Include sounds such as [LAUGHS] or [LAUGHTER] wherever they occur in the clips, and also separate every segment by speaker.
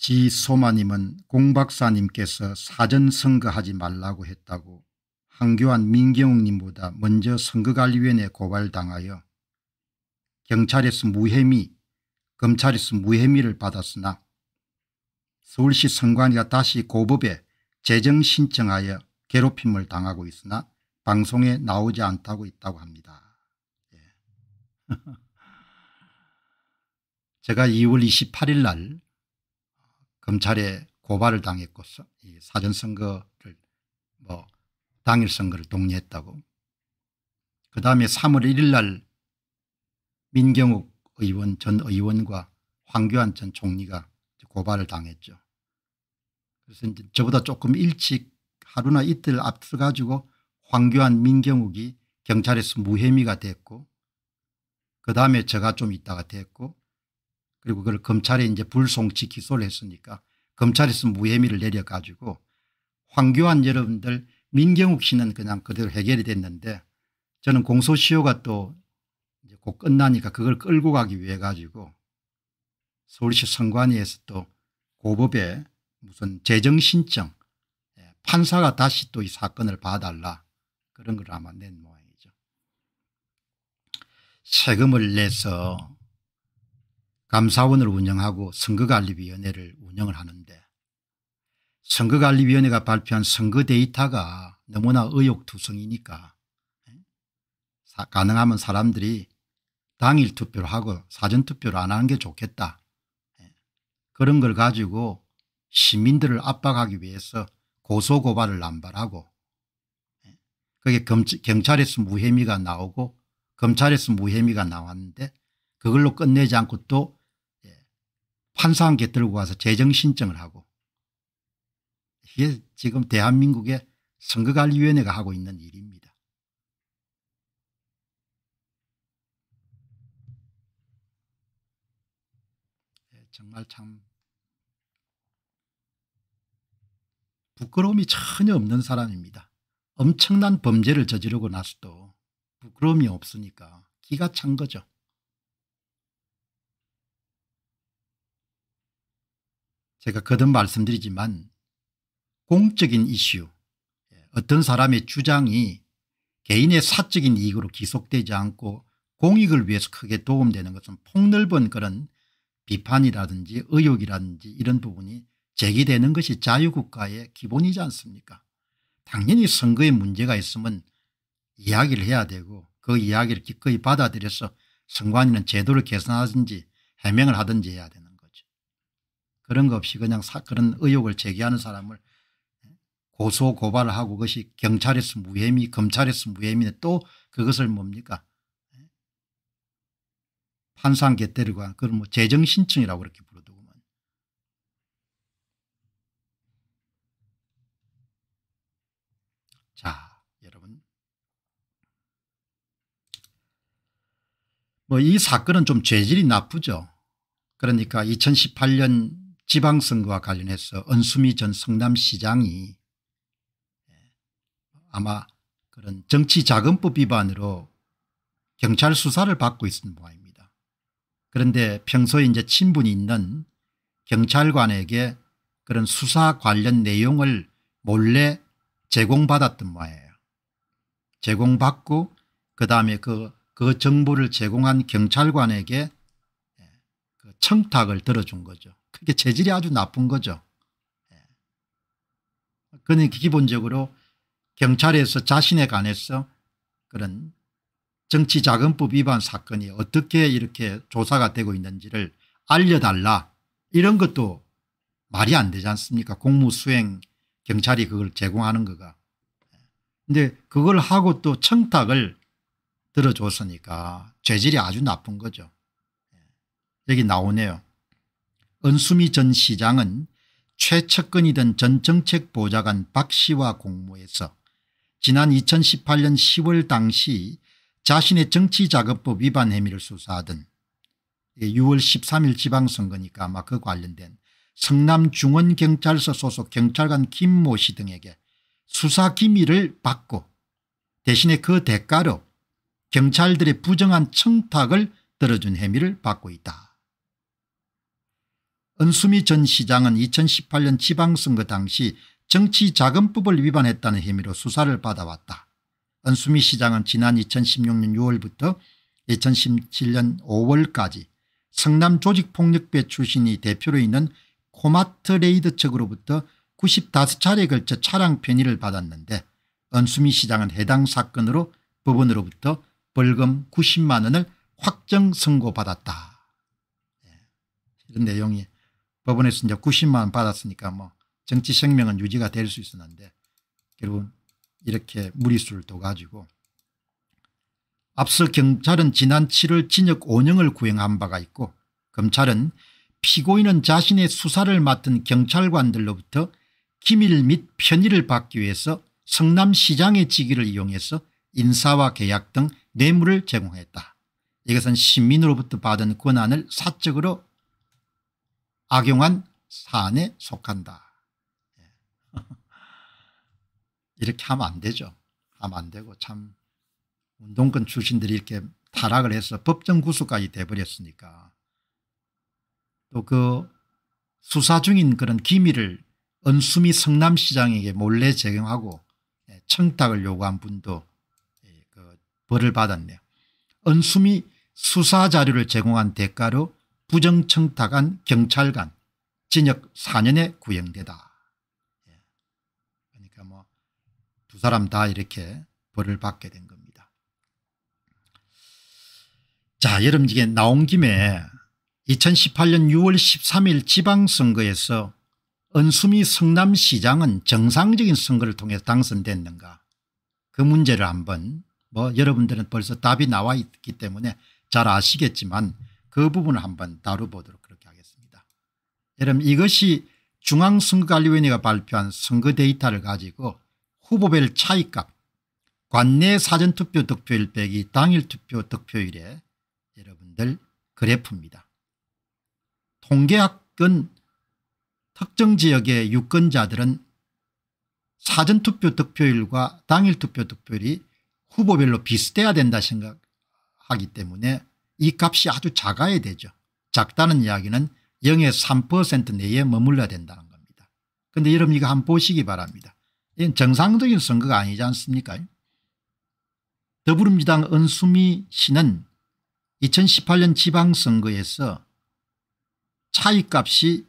Speaker 1: 지소마님은 공박사님께서 사전 선거하지 말라고 했다고 한교안 민경욱님보다 먼저 선거관리위원회 고발당하여 경찰에서 무혐의 검찰에서 무혐의를 받았으나 서울시 선관위가 다시 고법에 재정 신청하여 괴롭힘을 당하고 있으나 방송에 나오지 않다고 있다고 합니다. 예. [LAUGHS] 제가 2월 28일 날 검찰에 고발을 당했고 사전선거를 뭐 당일 선거를 동의했다고 그다음에 3월 1일 날 민경욱 의원 전 의원과 황교안 전 총리가 고발을 당했죠. 그래서 이제 저보다 조금 일찍 하루나 이틀 앞서가지고 황교안 민경욱이 경찰에서 무혐의가 됐고 그다음에 제가 좀 있다가 됐고 그리고 그걸 검찰에 이제 불송치 기소를 했으니까 검찰에서 무혐의를 내려가지고 황교안 여러분들 민경욱 씨는 그냥 그대로 해결이 됐는데 저는 공소시효가 또 이제 곧 끝나니까 그걸 끌고 가기 위해 가지고 서울시 선관위에서 또 고법에 무슨 재정신청 예, 판사가 다시 또 이 사건을 봐달라 그런 걸 아마 낸 모양이죠. 세금을 내서 감사원을 운영하고 선거관리위원회를 운영을 하는데 선거관리위원회가 발표한 선거 데이터가 너무나 의욕투성이니까 가능하면 사람들이 당일 투표를 하고 사전투표를 안 하는 게 좋겠다. 그런 걸 가지고 시민들을 압박하기 위해서 고소고발을 남발하고 그게 경찰에서 무혐의가 나오고 검찰에서 무혐의가 나왔는데 그걸로 끝내지 않고 또 판사한 게 들고 와서 재정신청을 하고 이게 지금 대한민국의 선거관리위원회가 하고 있는 일입니다. 예, 정말 참 부끄러움이 전혀 없는 사람입니다. 엄청난 범죄를 저지르고 나서도 부끄러움이 없으니까 기가 찬 거죠. 제가 거듭 말씀드리지만 공적인 이슈 예, 어떤 사람의 주장이 개인의 사적인 이익으로 기속되지 않고 공익을 위해서 크게 도움되는 것은 폭넓은 그런 비판이라든지 의혹이라든지 이런 부분이 제기되는 것이 자유국가의 기본이지 않습니까 당연히 선거에 문제가 있으면 이야기를 해야 되고 그 이야기를 기꺼이 받아들여서 선관위는 제도를 개선하든지 해명을 하든지 해야 되는 그런 거 없이 그냥 사, 그런 의혹을 제기하는 사람을 고소 고발 하고 그것이 경찰에서 무혐의 검찰에서 무혐의인데 또 그것을 뭡니까 판상 개때리고 한그런뭐 재정신청이라고 그렇게 부르더구만. 자 여러분 뭐 이 사건은 좀 죄질이 나쁘죠. 그러니까 2018년 지방선거와 관련해서 은수미 전 성남시장이 아마 그런 정치자금법 위반으로 경찰 수사를 받고 있는 모양입니다. 그런데 평소에 이제 친분이 있는 경찰관에게 그런 수사 관련 내용을 몰래 제공받았던 모양이에요. 제공받고 그다음에 그, 그 정보를 제공한 경찰관에게 그 청탁을 들어준 거죠. 그게 재질이 아주 나쁜 거죠. 예. 그는 기본적으로 경찰에서 자신에 관해서 그런 정치자금법 위반 사건이 어떻게 이렇게 조사가 되고 있는지를 알려달라 이런 것도 말이 안 되지 않습니까 공무수행 경찰이 그걸 제공하는 거가 예. 근데 그걸 하고 또 청탁을 들어줬으니까 죄질이 아주 나쁜 거죠 예. 여기 나오네요 은수미 전 시장은 최측근이던 전정책보좌관 박 씨와 공모해서 지난 2018년 10월 당시 자신의 정치자금법 위반 혐의를 수사하던 6월 예, 13일 지방선거니까 아마 그 관련된 성남중원경찰서 소속 경찰관 김 모 씨 등에게 수사기밀을 받고 대신에 그 대가로 경찰들의 부정한 청탁을 들어준 혐의를 받고 있다. 은수미 전 시장은 2018년 지방선거 당시 정치자금법을 위반했다는 혐의로 수사를 받아왔다. 은수미 시장은 지난 2016년 6월부터 2017년 5월까지 성남 조직폭력배 출신이 대표로 있는 코마트레이드 측으로부터 95차례에 걸쳐 차량 편의를 받았는데 은수미 시장은 해당 사건으로 법원으로부터 벌금 90만 원을 확정 선고받았다. 예, 이런 내용이 법원에서 이제 90만 받았으니까 뭐 정치 생명은 유지가 될 수 있었는데 결국 이렇게 무리수를 둬가지고 앞서 경찰은 지난 7월 진역 5년을 구형한 바가 있고 검찰은 피고인은 자신의 수사를 맡은 경찰관들로부터 기밀 및 편의를 받기 위해서 성남시장의 직위를 이용해서 인사와 계약 등 뇌물을 제공했다. 이것은 시민으로부터 받은 권한을 사적으로 악용한 사안에 속한다. 예. [LAUGHS] 이렇게 하면 안 되죠. 하면 안 되고 참 운동권 출신들이 이렇게 타락을 해서 법정 구속까지 돼버렸으니까 또 그 수사 중인 그런 기밀을 은수미 성남시장에게 몰래 제공하고 예, 청탁을 요구한 분도 예, 그 벌을 받았네요. 은수미 수사 자료를 제공한 대가로 부정청탁한 경찰관 징역 4년에 구형되다. 예. 그러니까 뭐 두 사람 다 이렇게 벌을 받게 된 겁니다. 자 여러분 이게 나온 김에 2018년 6월 13일 지방선거에서 은수미 성남시장은 정상적인 선거를 통해 당선됐는가 그 문제를 한번 뭐 여러분들은 벌써 답이 나와 있기 때문에 잘 아시겠지만 그 부분을 한번 다뤄보도록 그렇게 하겠습니다. 여러분 이것이 중앙선거관리위원회가 발표한 선거 데이터를 가지고 후보별 차이값 관내 사전투표 득표일 빼기 당일 투표 득표일에 여러분들 그래프입니다. 통계학은 특정 지역의 유권자들은 사전투표 득표율과 당일 투표 득표율이 후보별로 비슷해야 된다 생각하기 때문에 이 값이 아주 작아야 되죠. 작다는 이야기는 0의 3% 내에 머물러야 된다는 겁니다. 그런데 여러분 이거 한번 보시기 바랍니다. 이건 정상적인 선거가 아니지 않습니까 더불어민주당 은수미 씨는 2018년 지방선거에서 차이값이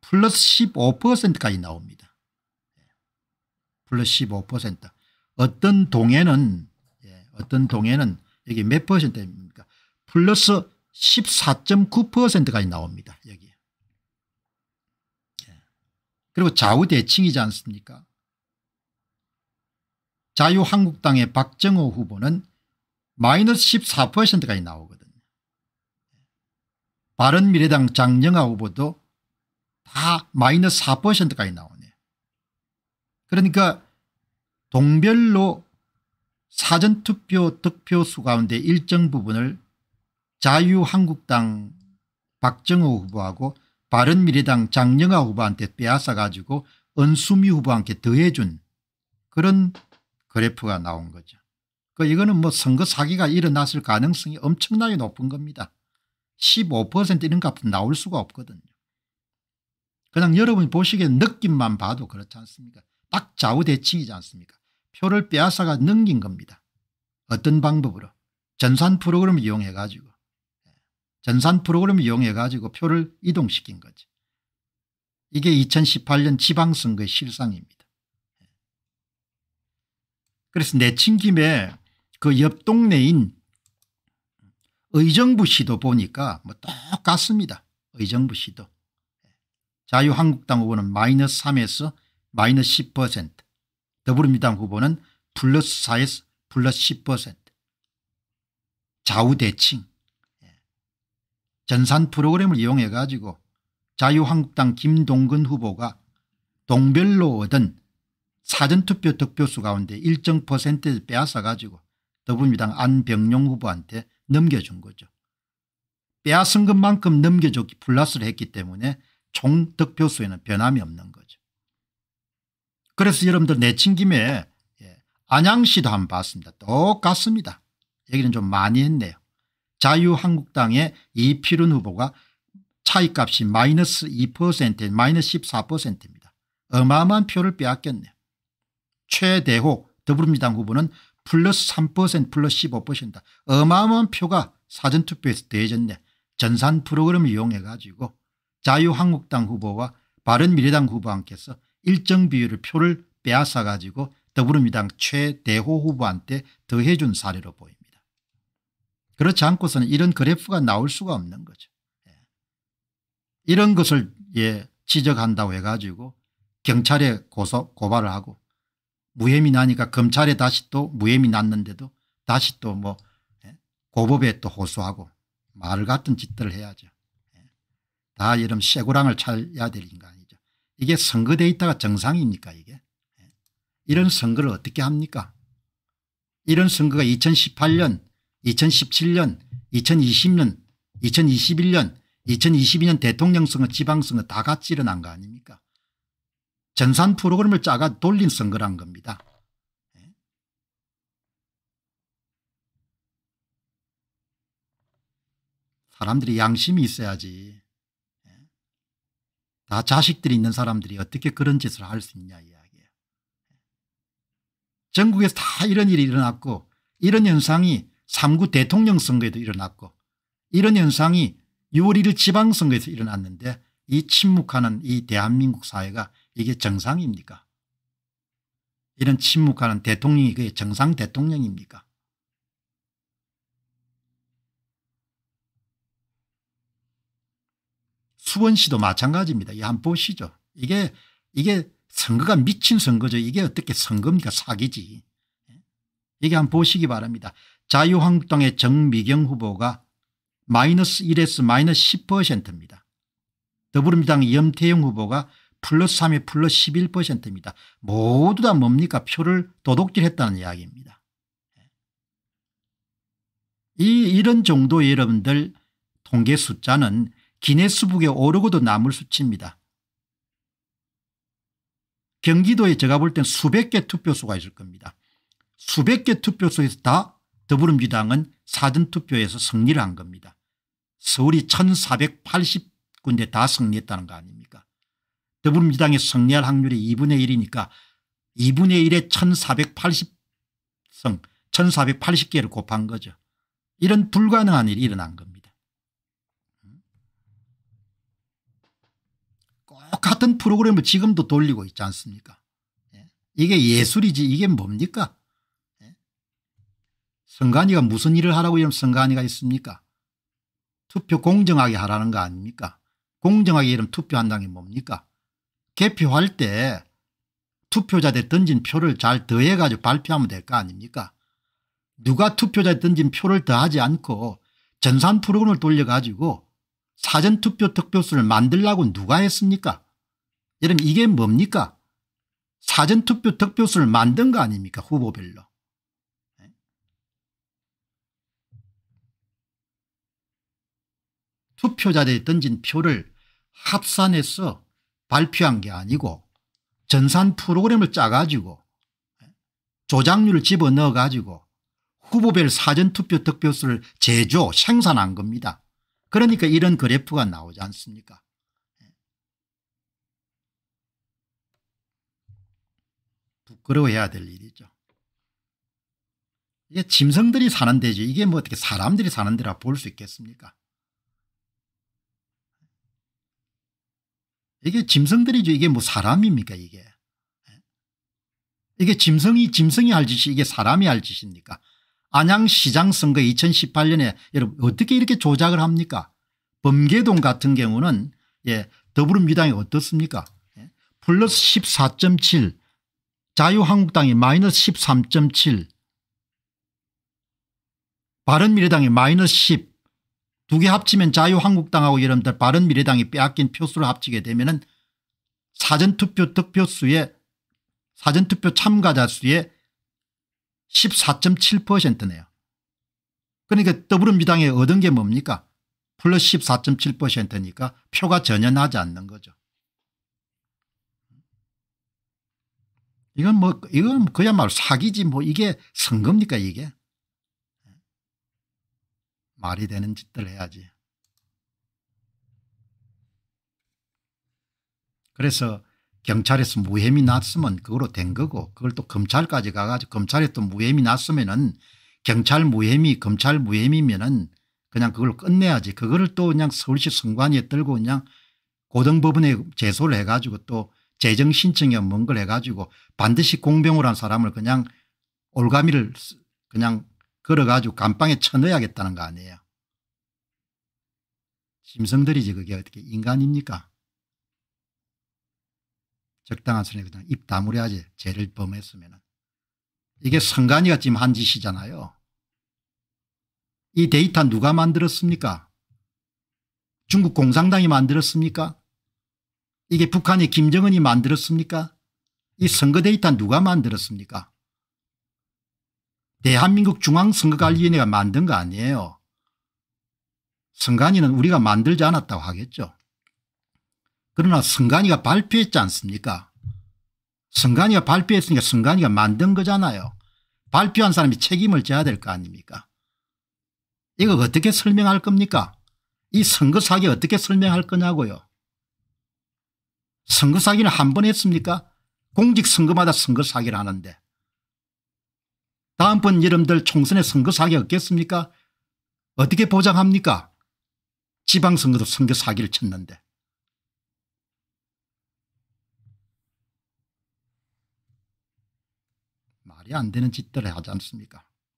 Speaker 1: 플러스 15%까지 나옵니다. 플러스 15% 어떤 동에는 예, 어떤 동에는 여기 몇 퍼센트입니까 플러스 1 4 9가 나옵니다. 여기. 예. 그리고 좌우대칭이지 않습니까? 자유한국당의 박정호 후보는 마이너스 1 4까 나오거든요. 바른미래당 장영하 후보도 다 마이너스 4%까지 나오네요. 그러니까 동별로 사전투표 득표수 가운데 일정 부분을 자유한국당 박정호 후보하고 바른미래당 장영아 후보한테 빼앗아가지고 은수미 후보한테 더해준 그런 그래프가 나온 거죠. 그 이거는 뭐 선거 사기가 일어났을 가능성이 엄청나게 높은 겁니다. 15% 이런 값은 나올 수가 없거든요. 그냥 여러분이 보시기에 느낌만 봐도 그렇지 않습니까 딱 좌우대칭이지 않습니까 표를 빼앗아가 넘긴 겁니다. 어떤 방법으로 전산 프로그램을 이용해 가지고 전산 프로그램을 이용해 가지고 표를 이동시킨 거죠. 이게 2018년 지방선거의 실상입니다. 그래서 내친 김에 그 옆 동네인 의정부 시도 보니까 뭐 똑같습니다. 의정부 시도. 자유한국당 후보는 마이너스 3에서 마이너스 10% 더불어민주당 후보는 플러스 4에서 플러스 10% 좌우대칭 전산 프로그램을 이용해 가지고 자유한국당 김동근 후보가 동별로 얻은 사전투표 득표수 가운데 일정 퍼센트 를 빼앗아 가지고 더불어민주당 안병용 후보한테 넘겨준 거죠. 빼앗은 것만큼 넘겨줬기 플러스를 했기 때문에 총 득표수에는 변함이 없는 거죠. 그래서 여러분들 내친 김에 예, 안양시도 한번 봤습니다. 똑같습니다. 얘기는 좀 많이 했네요. 자유한국당의 이필훈 후보가 차이값이 마이너스 2%인 마이너스 14%입니다. 어마어마한 표를 빼앗겼네요. 최대호 더불어민주당 후보는 플러스 3% 플러스 1 5다 어마어마한 표가 사전투표에서 대해졌네. 전산 프로그램을 이용해 가지고 자유한국당 후보와 바른미래당 후보한께서 일정 비율의 표를 빼앗아 가지고 더불어민주당 최대호 후보한테 더해준 사례로 보입니다. 그렇지 않고서는 이런 그래프가 나올 수가 없는 거죠. 예. 이런 것을 예, 지적한다고 해가지고 경찰에 고소 고발을 하고 무혐의 나니까 검찰에 다시 또 무혐의 났는데도 다시 또뭐 예, 고법에 또 호소하고 말 같은 짓들을 해야죠. 예. 다 이런 쇠고랑을 차야 될 인간이죠. 이게 선거 데이터가 정상입니까 이게. 예. 이런 선거를 어떻게 합니까 이런 선거가 2018년 2017년 2020년 2021년 2022년 대통령 선거 지방선거 다 같이 일어난 거 아닙니까 전산 프로그램을 짜가 돌린 선거란 겁니다. 사람들이 양심이 있어야지 다 자식들이 있는 사람들이 어떻게 그런 짓을 할 수 있냐 이야기예요. 전국에서 다 이런 일이 일어났고 이런 현상이 3구 대통령 선거에도 일어났고 이런 현상이 6월 1일 지방선거에서 일어났는데 이 침묵하는 이 대한민국 사회가 이게 정상입니까 이런 침묵하는 대통령이 그게 정상 대통령입니까 수원시도 마찬가지입니다. 이 한번 보시죠. 이게 이게 선거가 미친 선거죠. 이게 어떻게 선거입니까 사기지. 예? 이게 한번 보시기 바랍니다. 자유한국당의 정미경 후보가 마이너스 1에서 마이너스 10%입니다. 더불어민주당 염태영 후보가 플러스 3에 플러스 11%입니다. 모두 다 뭡니까 표를 도둑질했다는 이야기입니다. 이 이런 정도 여러분들 통계 숫자는 기네스북에 오르고도 남을 수치입니다. 경기도에 제가 볼 땐 수백 개 투표소가 있을 겁니다. 수백 개 투표소에서 다 더불어민주당은 사전투표에서 승리를 한 겁니다. 서울이 1480군데 다 승리했다는 거 아닙니까 더불어민주당이 승리할 확률이 2분의 1이니까 2분의 1에 1480성 1480개를 곱한 거죠. 이런 불가능한 일이 일어난 겁니다. 꼭 같은 프로그램을 지금도 돌리고 있지 않습니까 예. 이게 예술이지 이게 뭡니까 선관위가 무슨 일을 하라고 이런 선관위가 있습니까? 투표 공정하게 하라는 거 아닙니까? 공정하게 이름 투표한다는 게 뭡니까? 개표할 때 투표자들 던진 표를 잘 더해가지고 발표하면 될 거 아닙니까? 누가 투표자에 던진 표를 더하지 않고 전산 프로그램을 돌려가지고 사전투표 특표수를 만들라고 누가 했습니까? 여러분 이게 뭡니까? 사전투표 특표수를 만든 거 아닙니까 후보별로. 투표자들이 던진 표를 합산해서 발표한 게 아니고 전산 프로그램을 짜가지고 예, 조작률을 집어넣어가지고 후보별 사전투표 득표수를 제조 생산한 겁니다. 그러니까 이런 그래프가 나오지 않습니까 예. 부끄러워해야 될 일이죠. 이게 짐승들이 사는 데죠 이게 뭐 어떻게 사람들이 사는 데라 볼 수 있겠습니까 이게 짐승들이죠. 이게 뭐 사람입니까 이게. 이게 짐승이 짐승이 할 짓이 이게 사람이 할 짓입니까. 안양시장 선거 2018년에 여러분 어떻게 이렇게 조작을 합니까. 범계동 같은 경우는 예, 더불어민주당이 어떻습니까. 예, 플러스 14.7 자유한국당이 마이너스 13.7 바른미래당이 마이너스 10 두개 합치면 자유한국당하고 여러분들 바른미래당이 빼앗긴 표수를 합치게 되면 은 사전투표 득표수의 사전투표 참가자 수의 14.7%네요. 그러니까 더불어민주당이 얻은 게 뭡니까? 플러스 14.7%니까 표가 전혀 나지 않는 거죠. 이건 뭐 이건 그야말로 사기지 뭐 이게 선거입니까 이게. 말이 되는 짓들 해야지. 그래서 경찰에서 무혐의 났으면 그걸로된 거고 그걸 또 검찰까지 가가지고 검찰에 또 무혐의 났으면은 경찰 무혐의 검찰 무혐의면은 그냥 그걸 끝내야지 그거를 또 그냥 서울시 선관위에 들고 그냥 고등법원에 제소를 해가지고 또 재정신청에 뭔걸 해가지고 반드시 공병을한 사람을 그냥 올가미를 그냥 걸어가지고 감방에 쳐넣어야겠다는 거 아니에요. 심성들이지 그게 어떻게 인간입니까? 적당한 선에 그냥 입 다물어야지 죄를 범했으면. 이게 성관이가 지금 한 짓이잖아요. 이 데이터 누가 만들었습니까? 중국 공산당이 만들었습니까? 이게 북한의 김정은이 만들었습니까? 이 선거 데이터 누가 만들었습니까? 대한민국 중앙선거관리위원회가 음. 만든 거 아니에요. 선관위는 우리가 만들지 않았다고 하겠죠. 그러나 선관위가 발표했지 않습니까 선관위가 발표했으니까 선관위가 만든 거잖아요. 발표한 사람이 책임을 져야 될 거 아닙니까 이거 어떻게 설명할 겁니까 이 선거 사기 어떻게 설명할 거냐고요. 선거 사기는 한 번 했습니까 공직선거마다 선거 사기를 하는데 다음번 여러분들 총선에 선거 사기 없겠습니까 어떻게 보장합니까 지방선거도 선거 사기를 쳤는데 말이 안 되는 짓들을 하지 않습니까